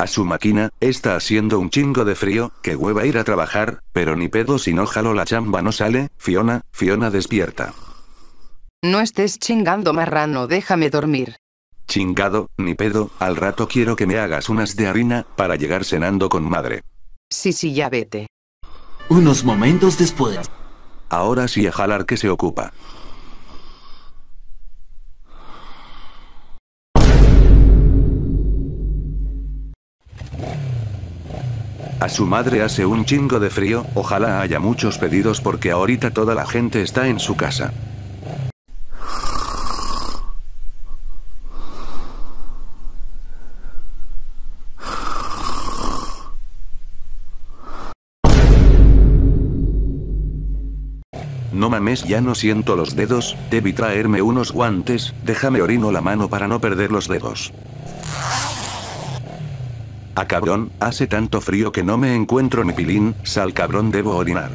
A su máquina, está haciendo un chingo de frío, que hueva ir a trabajar, pero ni pedo si no jalo la chamba no sale, Fiona, Fiona despierta. No estés chingando marrano, déjame dormir. Chingado, ni pedo, al rato quiero que me hagas unas de harina, para llegar cenando con madre. Sí, sí, ya vete. Unos momentos después. Ahora sí a jalar que se ocupa. su madre hace un chingo de frío, ojalá haya muchos pedidos porque ahorita toda la gente está en su casa. No mames, ya no siento los dedos, debí traerme unos guantes, déjame orino la mano para no perder los dedos. Ah cabrón, hace tanto frío que no me encuentro mi pilín, sal cabrón debo orinar.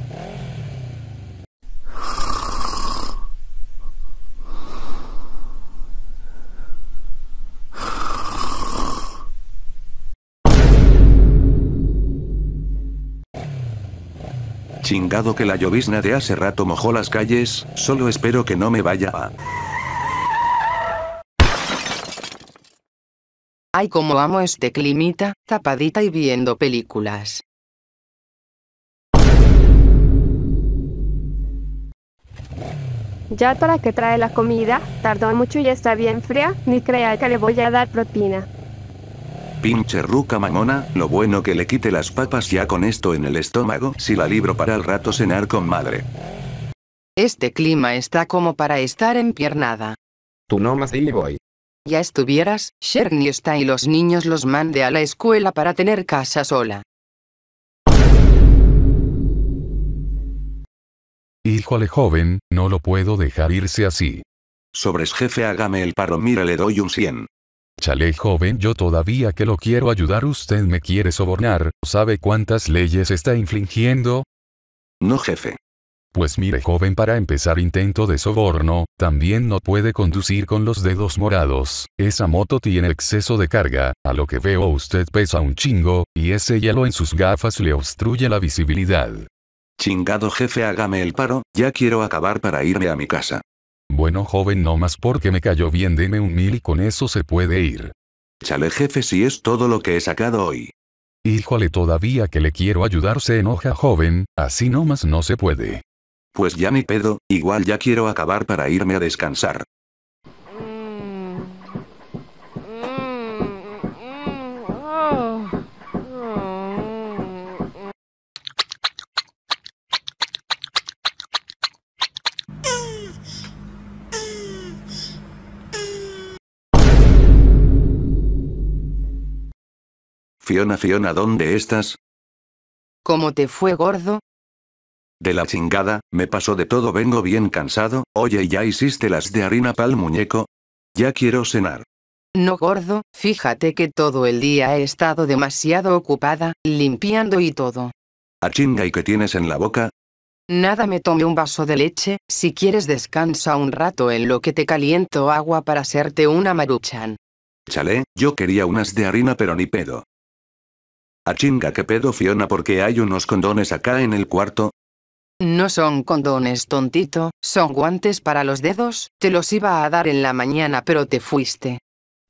Chingado que la llovizna de hace rato mojó las calles, solo espero que no me vaya a... Ay, como amo este climita, tapadita y viendo películas. Ya para que trae la comida, tardó mucho y está bien fría, ni crea que le voy a dar propina. Pinche ruca mamona, lo bueno que le quite las papas ya con esto en el estómago, si la libro para el rato cenar con madre. Este clima está como para estar empiernada. Tú no más y voy ya estuvieras, Sherny está y los niños los mande a la escuela para tener casa sola. Híjole joven, no lo puedo dejar irse así. Sobres jefe hágame el paro mira le doy un 100. Chale joven yo todavía que lo quiero ayudar usted me quiere sobornar, ¿sabe cuántas leyes está infringiendo? No jefe. Pues mire joven para empezar intento de soborno, también no puede conducir con los dedos morados, esa moto tiene exceso de carga, a lo que veo usted pesa un chingo, y ese hielo en sus gafas le obstruye la visibilidad. Chingado jefe hágame el paro, ya quiero acabar para irme a mi casa. Bueno joven no más porque me cayó bien deme un mil y con eso se puede ir. Chale jefe si es todo lo que he sacado hoy. Híjole todavía que le quiero ayudar se enoja joven, así nomás no se puede. Pues ya ni pedo, igual ya quiero acabar para irme a descansar. Fiona, Fiona, ¿dónde estás? ¿Cómo te fue, gordo? De la chingada, me pasó de todo, vengo bien cansado, oye, ¿ya hiciste las de harina pal muñeco? Ya quiero cenar. No gordo, fíjate que todo el día he estado demasiado ocupada, limpiando y todo. ¿A chinga y qué tienes en la boca? Nada me tomé un vaso de leche, si quieres descansa un rato en lo que te caliento agua para hacerte una maruchan. Chale, yo quería unas de harina pero ni pedo. A chinga que pedo Fiona porque hay unos condones acá en el cuarto, no son condones, tontito, son guantes para los dedos, te los iba a dar en la mañana pero te fuiste.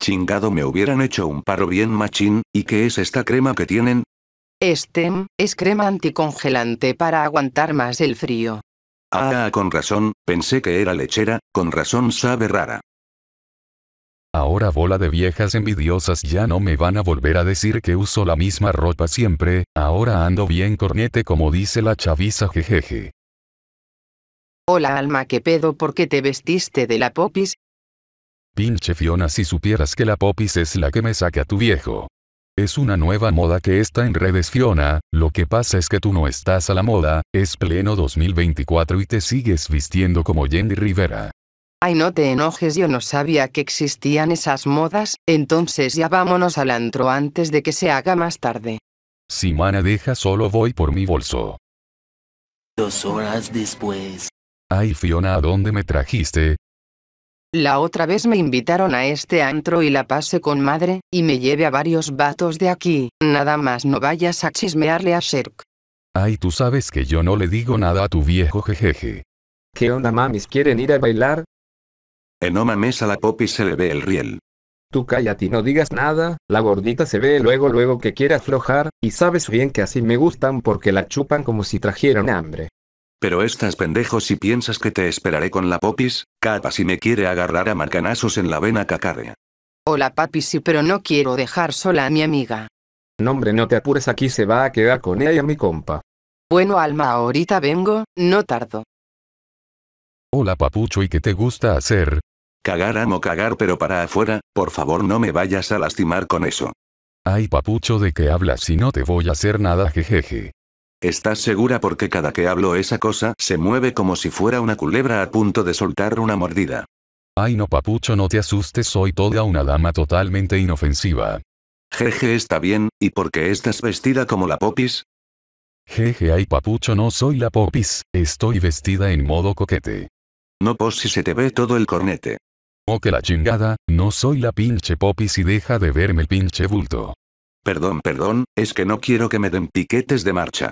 Chingado me hubieran hecho un paro bien machín, ¿y qué es esta crema que tienen? Este es crema anticongelante para aguantar más el frío. Ah, con razón, pensé que era lechera, con razón sabe rara. Ahora bola de viejas envidiosas ya no me van a volver a decir que uso la misma ropa siempre, ahora ando bien cornete como dice la chaviza jejeje. Hola alma que pedo ¿por qué te vestiste de la popis? Pinche Fiona si supieras que la popis es la que me saca a tu viejo. Es una nueva moda que está en redes Fiona, lo que pasa es que tú no estás a la moda, es pleno 2024 y te sigues vistiendo como Jenny Rivera. Ay, no te enojes, yo no sabía que existían esas modas, entonces ya vámonos al antro antes de que se haga más tarde. Si mana deja, solo voy por mi bolso. Dos horas después. Ay, Fiona, ¿a dónde me trajiste? La otra vez me invitaron a este antro y la pasé con madre, y me llevé a varios vatos de aquí, nada más no vayas a chismearle a Sherk. Ay, tú sabes que yo no le digo nada a tu viejo jejeje. ¿Qué onda mamis quieren ir a bailar? No mames a la popis se le ve el riel. Tú cállate y no digas nada, la gordita se ve luego luego que quiere aflojar, y sabes bien que así me gustan porque la chupan como si trajeran hambre. Pero estás pendejo si piensas que te esperaré con la popis, capa si me quiere agarrar a marcanazos en la vena cacarrea. Hola papi sí pero no quiero dejar sola a mi amiga. No hombre no te apures aquí se va a quedar con ella y mi compa. Bueno alma ahorita vengo, no tardo. Hola papucho y qué te gusta hacer, Cagar amo cagar pero para afuera, por favor no me vayas a lastimar con eso. Ay papucho de qué hablas si no te voy a hacer nada jejeje. ¿Estás segura porque cada que hablo esa cosa se mueve como si fuera una culebra a punto de soltar una mordida? Ay no papucho no te asustes soy toda una dama totalmente inofensiva. Jeje está bien, ¿y por qué estás vestida como la popis? Jeje ay papucho no soy la popis, estoy vestida en modo coquete. No pos pues si se te ve todo el cornete. Oh que la chingada, no soy la pinche popis y deja de verme el pinche bulto. Perdón, perdón, es que no quiero que me den piquetes de marcha.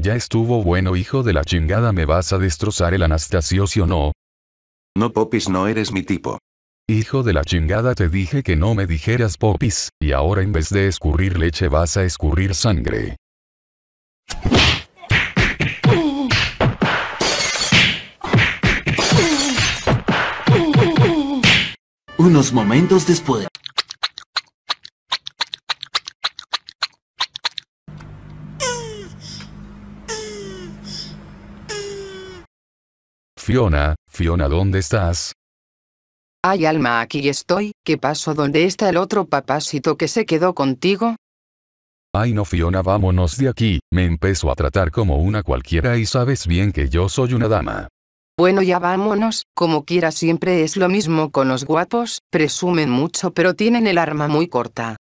Ya estuvo bueno hijo de la chingada me vas a destrozar el Anastasio si o no. No popis no eres mi tipo. Hijo de la chingada te dije que no me dijeras popis, y ahora en vez de escurrir leche vas a escurrir sangre. momentos después. Fiona, Fiona, ¿dónde estás? Ay alma, aquí estoy, ¿qué pasó? ¿Dónde está el otro papásito que se quedó contigo? Ay no Fiona, vámonos de aquí, me empezó a tratar como una cualquiera y sabes bien que yo soy una dama. Bueno ya vámonos, como quiera siempre es lo mismo con los guapos, presumen mucho pero tienen el arma muy corta.